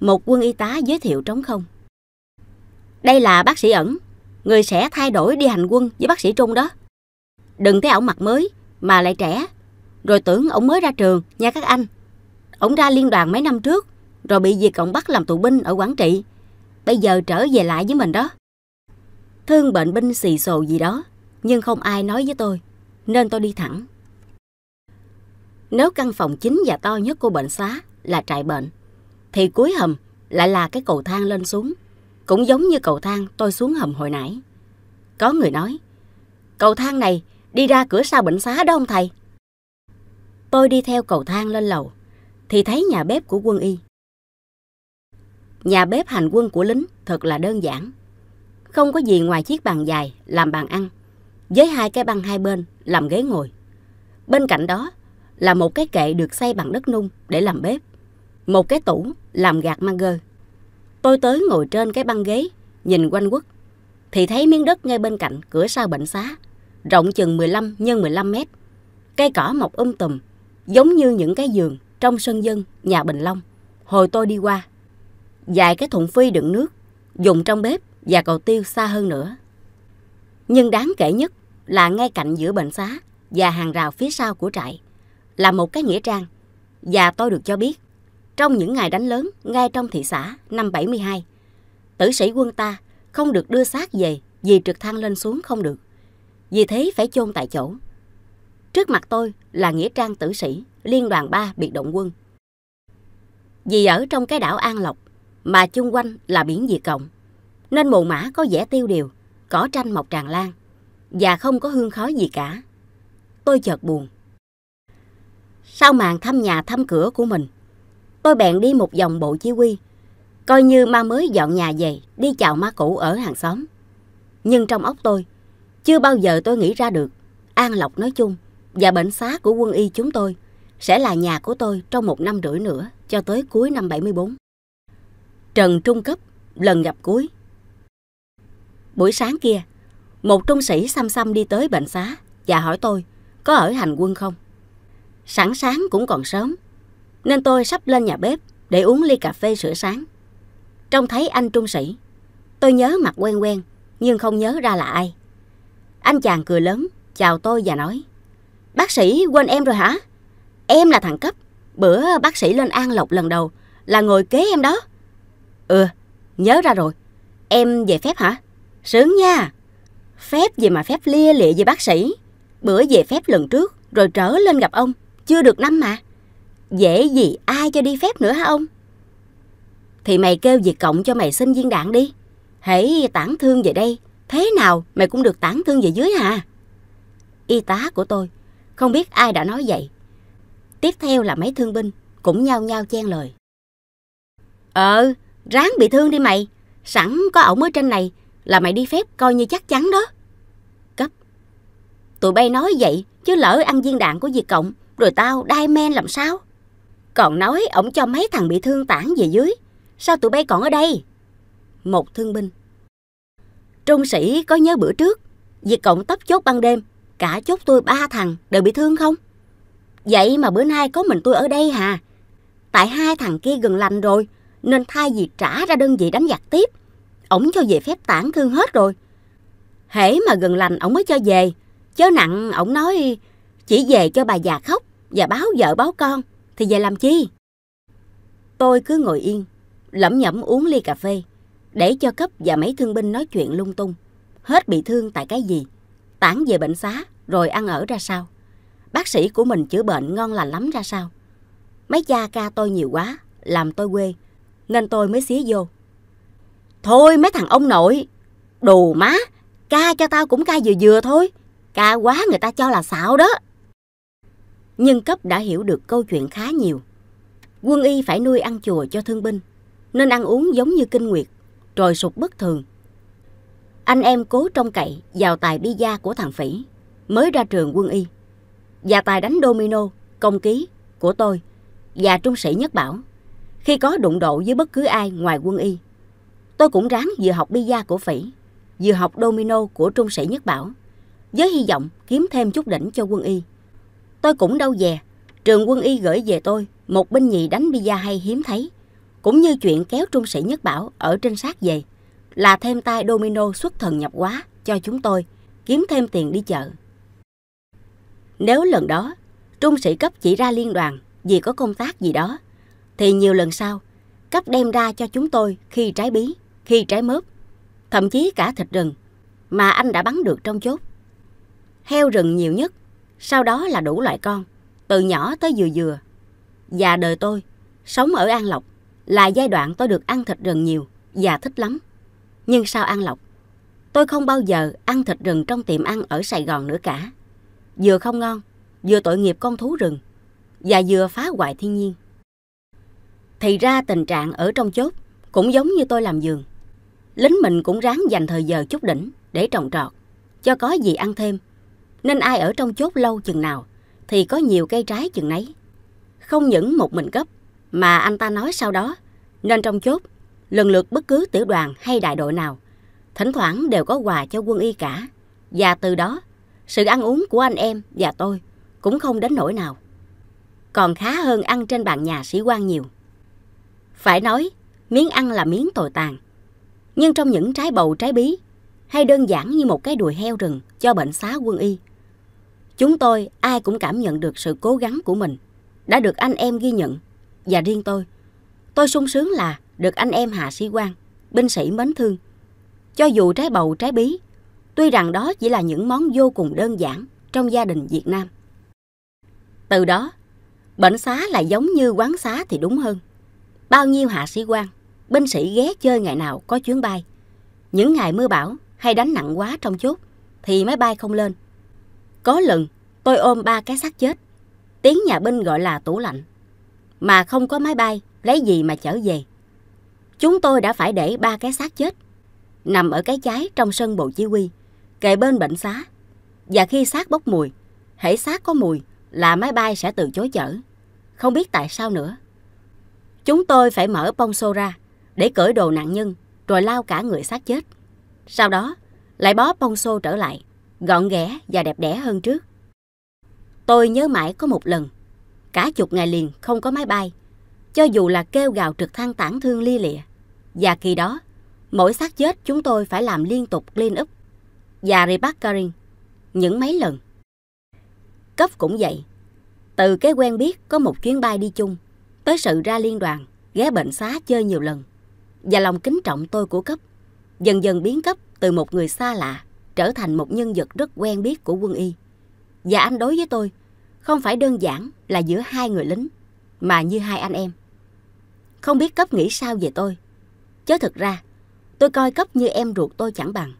Một quân y tá giới thiệu trống không. Đây là bác sĩ ẩn, người sẽ thay đổi đi hành quân với bác sĩ Trung đó. Đừng thấy ổng mặt mới, mà lại trẻ. Rồi tưởng ổng mới ra trường, nha các anh. Ổng ra liên đoàn mấy năm trước, rồi bị diệt cộng bắt làm tù binh ở Quảng Trị. Bây giờ trở về lại với mình đó thương bệnh binh xì xồ gì đó, nhưng không ai nói với tôi, nên tôi đi thẳng. Nếu căn phòng chính và to nhất của bệnh xá là trại bệnh, thì cuối hầm lại là cái cầu thang lên xuống, cũng giống như cầu thang tôi xuống hầm hồi nãy. Có người nói, cầu thang này đi ra cửa sau bệnh xá đó ông thầy. Tôi đi theo cầu thang lên lầu, thì thấy nhà bếp của quân y. Nhà bếp hành quân của lính thật là đơn giản, không có gì ngoài chiếc bàn dài làm bàn ăn, với hai cái băng hai bên làm ghế ngồi. Bên cạnh đó là một cái kệ được xây bằng đất nung để làm bếp, một cái tủ làm gạt mang gơ. Tôi tới ngồi trên cái băng ghế, nhìn quanh quất, thì thấy miếng đất ngay bên cạnh cửa sau bệnh xá, rộng chừng 15 x 15 mét. Cây cỏ mọc um tùm, giống như những cái giường trong sân dân nhà Bình Long. Hồi tôi đi qua, dài cái thùng phi đựng nước, dùng trong bếp và cầu tiêu xa hơn nữa. Nhưng đáng kể nhất là ngay cạnh giữa bệnh xá và hàng rào phía sau của trại là một cái nghĩa trang. Và tôi được cho biết, trong những ngày đánh lớn ngay trong thị xã năm 72, tử sĩ quân ta không được đưa xác về vì trực thăng lên xuống không được. Vì thế phải chôn tại chỗ. Trước mặt tôi là nghĩa trang tử sĩ Liên đoàn 3 biệt động quân. Vì ở trong cái đảo An Lộc mà chung quanh là biển Việt Cộng, nên mồ mã có vẻ tiêu điều, cỏ tranh mọc tràn lan và không có hương khói gì cả. Tôi chợt buồn. Sau màn thăm nhà thăm cửa của mình, tôi bèn đi một vòng bộ chỉ huy, coi như ma mới dọn nhà về đi chào ma cũ ở hàng xóm. Nhưng trong óc tôi, chưa bao giờ tôi nghĩ ra được An Lộc nói chung và bệnh xá của quân y chúng tôi sẽ là nhà của tôi trong một năm rưỡi nữa cho tới cuối năm 74. Trần Trung Cấp, lần gặp cuối, Buổi sáng kia, một trung sĩ xăm xăm đi tới bệnh xá và hỏi tôi có ở hành quân không. Sẵn sáng cũng còn sớm, nên tôi sắp lên nhà bếp để uống ly cà phê sữa sáng. Trông thấy anh trung sĩ, tôi nhớ mặt quen quen nhưng không nhớ ra là ai. Anh chàng cười lớn, chào tôi và nói Bác sĩ quên em rồi hả? Em là thằng cấp, bữa bác sĩ lên An Lộc lần đầu là ngồi kế em đó. Ừ, nhớ ra rồi, em về phép hả? Sướng nha. Phép gì mà phép lia lịa với bác sĩ. Bữa về phép lần trước rồi trở lên gặp ông. Chưa được năm mà. Dễ gì ai cho đi phép nữa hả ông? Thì mày kêu việc cộng cho mày xin viên đạn đi. Hãy tản thương về đây. Thế nào mày cũng được tản thương về dưới hả? À? Y tá của tôi. Không biết ai đã nói vậy. Tiếp theo là mấy thương binh cũng nhau nhau chen lời. Ờ, ráng bị thương đi mày. Sẵn có ổng ở trên này là mày đi phép coi như chắc chắn đó. Cấp. Tụi bay nói vậy chứ lỡ ăn viên đạn của diệt cộng rồi tao đai men làm sao? Còn nói ổng cho mấy thằng bị thương tản về dưới. Sao tụi bay còn ở đây? Một thương binh. Trung sĩ có nhớ bữa trước, diệt cộng tấp chốt ban đêm, cả chốt tôi ba thằng đều bị thương không? Vậy mà bữa nay có mình tôi ở đây hà. Tại hai thằng kia gần lành rồi, nên thay vì trả ra đơn vị đánh giặc tiếp, ổng cho về phép tản thương hết rồi. Hễ mà gần lành ổng mới cho về, chớ nặng ổng nói chỉ về cho bà già khóc và báo vợ báo con, thì về làm chi? Tôi cứ ngồi yên, lẩm nhẩm uống ly cà phê, để cho cấp và mấy thương binh nói chuyện lung tung. Hết bị thương tại cái gì, tản về bệnh xá rồi ăn ở ra sao? Bác sĩ của mình chữa bệnh ngon lành lắm ra sao? Mấy cha ca tôi nhiều quá, làm tôi quê, nên tôi mới xía vô. Thôi mấy thằng ông nội, đồ má, ca cho tao cũng ca vừa vừa thôi, ca quá người ta cho là xạo đó. Nhân cấp đã hiểu được câu chuyện khá nhiều. Quân y phải nuôi ăn chùa cho thương binh, nên ăn uống giống như kinh nguyệt, rồi sụp bất thường. Anh em cố trông cậy vào tài bi gia của thằng Phỉ, mới ra trường quân y. Và tài đánh domino, công ký của tôi và trung sĩ Nhất Bảo khi có đụng độ với bất cứ ai ngoài quân y Tôi cũng ráng vừa học bia của Phỉ, vừa học domino của trung sĩ Nhất Bảo, với hy vọng kiếm thêm chút đỉnh cho quân y. Tôi cũng đâu dè, trường quân y gửi về tôi một binh nhì đánh bia hay hiếm thấy, cũng như chuyện kéo trung sĩ Nhất Bảo ở trên sát về, là thêm tay domino xuất thần nhập quá cho chúng tôi, kiếm thêm tiền đi chợ. Nếu lần đó, trung sĩ cấp chỉ ra liên đoàn vì có công tác gì đó, thì nhiều lần sau, cấp đem ra cho chúng tôi khi trái bí khi trái mướp, thậm chí cả thịt rừng mà anh đã bắn được trong chốt. Heo rừng nhiều nhất, sau đó là đủ loại con, từ nhỏ tới vừa vừa. Và đời tôi, sống ở An Lộc là giai đoạn tôi được ăn thịt rừng nhiều và thích lắm. Nhưng sau An Lộc, tôi không bao giờ ăn thịt rừng trong tiệm ăn ở Sài Gòn nữa cả. Vừa không ngon, vừa tội nghiệp con thú rừng và vừa phá hoại thiên nhiên. Thì ra tình trạng ở trong chốt cũng giống như tôi làm giường lính mình cũng ráng dành thời giờ chút đỉnh để trồng trọt, cho có gì ăn thêm. Nên ai ở trong chốt lâu chừng nào thì có nhiều cây trái chừng nấy. Không những một mình gấp mà anh ta nói sau đó, nên trong chốt, lần lượt bất cứ tiểu đoàn hay đại đội nào, thỉnh thoảng đều có quà cho quân y cả. Và từ đó, sự ăn uống của anh em và tôi cũng không đến nỗi nào. Còn khá hơn ăn trên bàn nhà sĩ quan nhiều. Phải nói, miếng ăn là miếng tồi tàn, nhưng trong những trái bầu trái bí hay đơn giản như một cái đùi heo rừng cho bệnh xá quân y. Chúng tôi ai cũng cảm nhận được sự cố gắng của mình đã được anh em ghi nhận và riêng tôi. Tôi sung sướng là được anh em hạ sĩ quan, binh sĩ mến thương. Cho dù trái bầu trái bí, tuy rằng đó chỉ là những món vô cùng đơn giản trong gia đình Việt Nam. Từ đó, bệnh xá lại giống như quán xá thì đúng hơn. Bao nhiêu hạ sĩ quan binh sĩ ghé chơi ngày nào có chuyến bay. Những ngày mưa bão hay đánh nặng quá trong chốt thì máy bay không lên. Có lần tôi ôm ba cái xác chết, tiếng nhà binh gọi là tủ lạnh. Mà không có máy bay, lấy gì mà chở về. Chúng tôi đã phải để ba cái xác chết, nằm ở cái trái trong sân bộ chỉ huy, kề bên bệnh xá. Và khi xác bốc mùi, hễ xác có mùi là máy bay sẽ từ chối chở. Không biết tại sao nữa. Chúng tôi phải mở bông xô ra để cởi đồ nạn nhân rồi lao cả người xác chết. Sau đó, lại bó bông xô trở lại, gọn ghẽ và đẹp đẽ hơn trước. Tôi nhớ mãi có một lần, cả chục ngày liền không có máy bay, cho dù là kêu gào trực thăng tản thương ly lịa. Và kỳ đó, mỗi xác chết chúng tôi phải làm liên tục clean up và repackaging những mấy lần. Cấp cũng vậy. Từ cái quen biết có một chuyến bay đi chung tới sự ra liên đoàn, ghé bệnh xá chơi nhiều lần và lòng kính trọng tôi của cấp dần dần biến cấp từ một người xa lạ trở thành một nhân vật rất quen biết của quân y. Và anh đối với tôi không phải đơn giản là giữa hai người lính mà như hai anh em. Không biết cấp nghĩ sao về tôi. Chớ thực ra, tôi coi cấp như em ruột tôi chẳng bằng.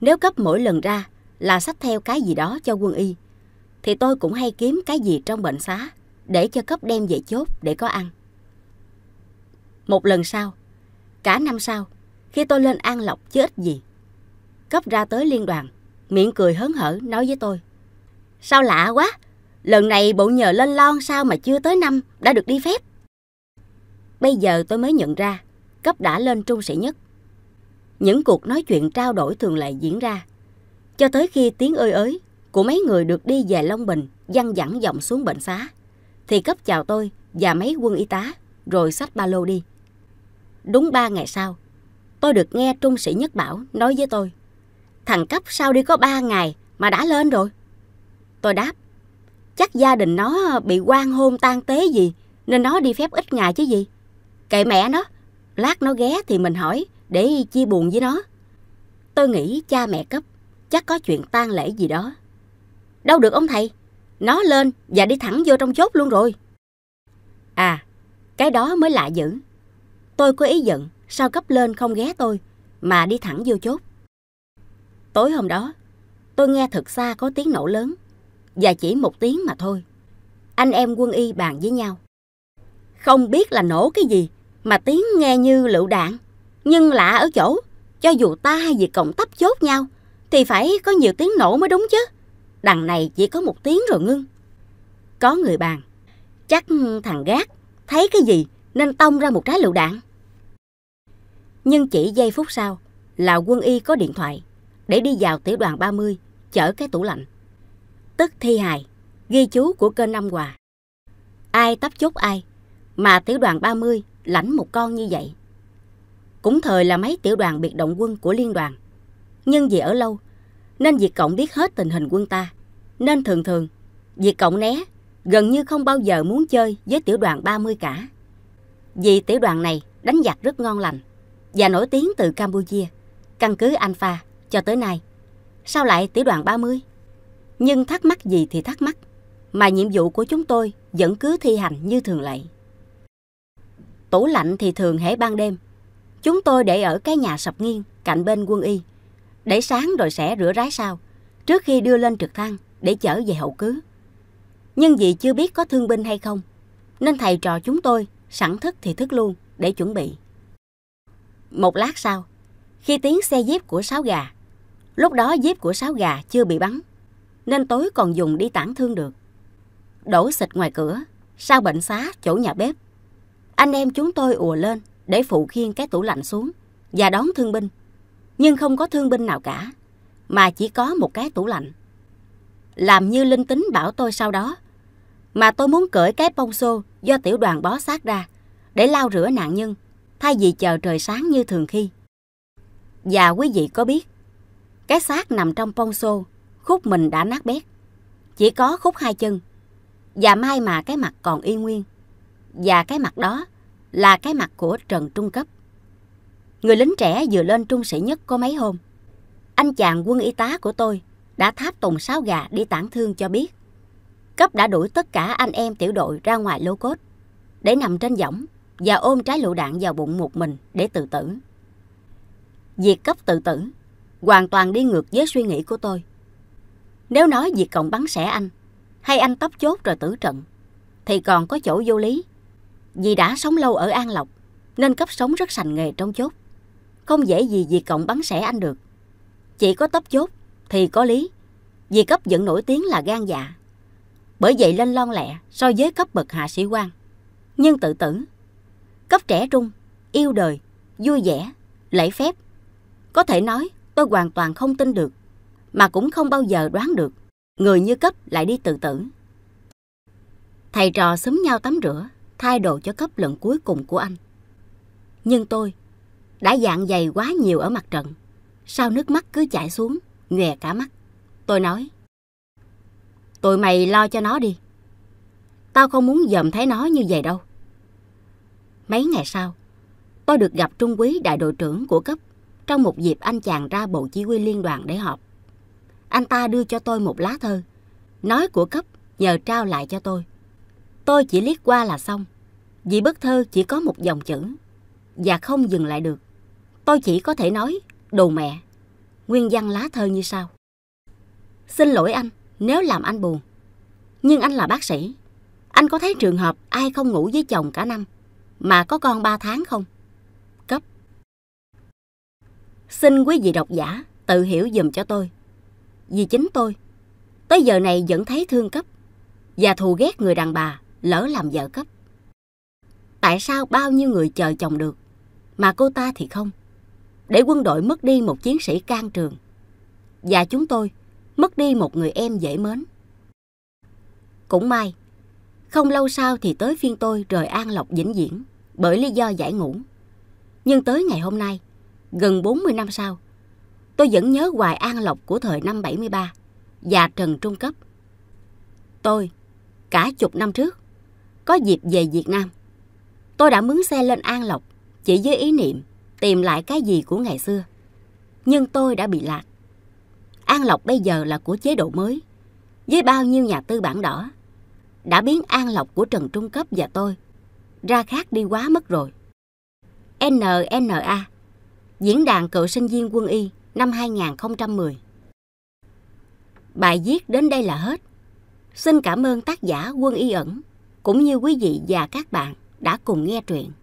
Nếu cấp mỗi lần ra là sách theo cái gì đó cho quân y, thì tôi cũng hay kiếm cái gì trong bệnh xá để cho cấp đem về chốt để có ăn. Một lần sau, Cả năm sau, khi tôi lên An Lộc chết gì, cấp ra tới liên đoàn, miệng cười hớn hở nói với tôi. Sao lạ quá, lần này bộ nhờ lên lon sao mà chưa tới năm đã được đi phép. Bây giờ tôi mới nhận ra, cấp đã lên trung sĩ nhất. Những cuộc nói chuyện trao đổi thường lại diễn ra, cho tới khi tiếng ơi ới của mấy người được đi về Long Bình dăng dẳng dòng xuống bệnh xá, thì cấp chào tôi và mấy quân y tá rồi xách ba lô đi. Đúng ba ngày sau, tôi được nghe trung sĩ Nhất Bảo nói với tôi. Thằng cấp sao đi có ba ngày mà đã lên rồi? Tôi đáp, chắc gia đình nó bị quan hôn tan tế gì nên nó đi phép ít ngày chứ gì. Kệ mẹ nó, lát nó ghé thì mình hỏi để chia buồn với nó. Tôi nghĩ cha mẹ cấp chắc có chuyện tang lễ gì đó. Đâu được ông thầy, nó lên và đi thẳng vô trong chốt luôn rồi. À, cái đó mới lạ dữ. Tôi có ý giận, sao cấp lên không ghé tôi, mà đi thẳng vô chốt. Tối hôm đó, tôi nghe thật xa có tiếng nổ lớn, và chỉ một tiếng mà thôi. Anh em quân y bàn với nhau. Không biết là nổ cái gì, mà tiếng nghe như lựu đạn. Nhưng lạ ở chỗ, cho dù ta hay Việt Cộng tấp chốt nhau, thì phải có nhiều tiếng nổ mới đúng chứ. Đằng này chỉ có một tiếng rồi ngưng. Có người bàn, chắc thằng gác thấy cái gì nên tông ra một trái lựu đạn. Nhưng chỉ giây phút sau là quân y có điện thoại để đi vào tiểu đoàn 30 chở cái tủ lạnh. Tức thi hài, ghi chú của cơ Năm Hòa. Ai tấp chốt ai mà tiểu đoàn 30 lãnh một con như vậy. Cũng thời là mấy tiểu đoàn biệt động quân của liên đoàn. Nhưng vì ở lâu nên Việt Cộng biết hết tình hình quân ta. Nên thường thường Việt Cộng né gần như không bao giờ muốn chơi với tiểu đoàn 30 cả. Vì tiểu đoàn này đánh giặc rất ngon lành và nổi tiếng từ Campuchia, căn cứ Alpha cho tới nay. Sao lại tiểu đoàn 30? Nhưng thắc mắc gì thì thắc mắc, mà nhiệm vụ của chúng tôi vẫn cứ thi hành như thường lệ. Tủ lạnh thì thường hễ ban đêm, chúng tôi để ở cái nhà sập nghiêng cạnh bên quân y, để sáng rồi sẽ rửa rái sau, trước khi đưa lên trực thăng để chở về hậu cứ. Nhưng vì chưa biết có thương binh hay không, nên thầy trò chúng tôi sẵn thức thì thức luôn để chuẩn bị. Một lát sau, khi tiếng xe jeep của Sáu Gà, lúc đó jeep của Sáu Gà chưa bị bắn, nên tối còn dùng đi tản thương được. Đổ xịt ngoài cửa, sau bệnh xá chỗ nhà bếp. Anh em chúng tôi ùa lên để phụ khiên cái tủ lạnh xuống và đón thương binh. Nhưng không có thương binh nào cả, mà chỉ có một cái tủ lạnh. Làm như linh tính bảo tôi sau đó, mà tôi muốn cởi cái bông xô do tiểu đoàn bó sát ra để lau rửa nạn nhân thay vì chờ trời sáng như thường khi. Và quý vị có biết, cái xác nằm trong pong xô, khúc mình đã nát bét, chỉ có khúc hai chân, và may mà cái mặt còn y nguyên, và cái mặt đó là cái mặt của Trần Trung Cấp. Người lính trẻ vừa lên trung sĩ nhất có mấy hôm, anh chàng quân y tá của tôi đã tháp tùng sáo gà đi tản thương cho biết. Cấp đã đuổi tất cả anh em tiểu đội ra ngoài lô cốt để nằm trên võng và ôm trái lựu đạn vào bụng một mình để tự tử. Việc cấp tự tử hoàn toàn đi ngược với suy nghĩ của tôi. Nếu nói việc cộng bắn sẻ anh, hay anh tấp chốt rồi tử trận, thì còn có chỗ vô lý. Vì đã sống lâu ở An Lộc, nên cấp sống rất sành nghề trong chốt. Không dễ gì việc cộng bắn sẻ anh được. Chỉ có tấp chốt thì có lý, vì cấp vẫn nổi tiếng là gan dạ. Bởi vậy lên lon lẹ so với cấp bậc hạ sĩ quan. Nhưng tự tử cấp trẻ trung, yêu đời, vui vẻ, lễ phép. Có thể nói tôi hoàn toàn không tin được, mà cũng không bao giờ đoán được người như cấp lại đi tự tử. Thầy trò xúm nhau tắm rửa, thay đồ cho cấp lần cuối cùng của anh. Nhưng tôi đã dạng dày quá nhiều ở mặt trận. Sao nước mắt cứ chảy xuống, nghè cả mắt. Tôi nói, tụi mày lo cho nó đi. Tao không muốn dòm thấy nó như vậy đâu. Mấy ngày sau, tôi được gặp Trung quý đại đội trưởng của cấp trong một dịp anh chàng ra bộ chỉ huy liên đoàn để họp. Anh ta đưa cho tôi một lá thơ, nói của cấp nhờ trao lại cho tôi. Tôi chỉ liếc qua là xong, vì bức thơ chỉ có một dòng chữ và không dừng lại được. Tôi chỉ có thể nói đồ mẹ. Nguyên văn lá thơ như sau. Xin lỗi anh nếu làm anh buồn, nhưng anh là bác sĩ. Anh có thấy trường hợp ai không ngủ với chồng cả năm mà có con 3 tháng không? Cấp. Xin quý vị độc giả tự hiểu dùm cho tôi. Vì chính tôi, tới giờ này vẫn thấy thương cấp và thù ghét người đàn bà lỡ làm vợ cấp. Tại sao bao nhiêu người chờ chồng được mà cô ta thì không? Để quân đội mất đi một chiến sĩ can trường và chúng tôi mất đi một người em dễ mến. Cũng may, không lâu sau thì tới phiên tôi rời An Lộc vĩnh viễn bởi lý do giải ngũ. Nhưng tới ngày hôm nay, gần 40 năm sau, tôi vẫn nhớ hoài An Lộc của thời năm 73 và Trần Trung Cấp. Tôi, cả chục năm trước, có dịp về Việt Nam. Tôi đã mướn xe lên An Lộc chỉ với ý niệm tìm lại cái gì của ngày xưa. Nhưng tôi đã bị lạc. An Lộc bây giờ là của chế độ mới, với bao nhiêu nhà tư bản đỏ đã biến an lộc của Trần Trung Cấp và tôi ra khác đi quá mất rồi. NNA Diễn đàn cựu sinh viên quân y năm 2010 Bài viết đến đây là hết. Xin cảm ơn tác giả Quân Y ẩn cũng như quý vị và các bạn đã cùng nghe truyện.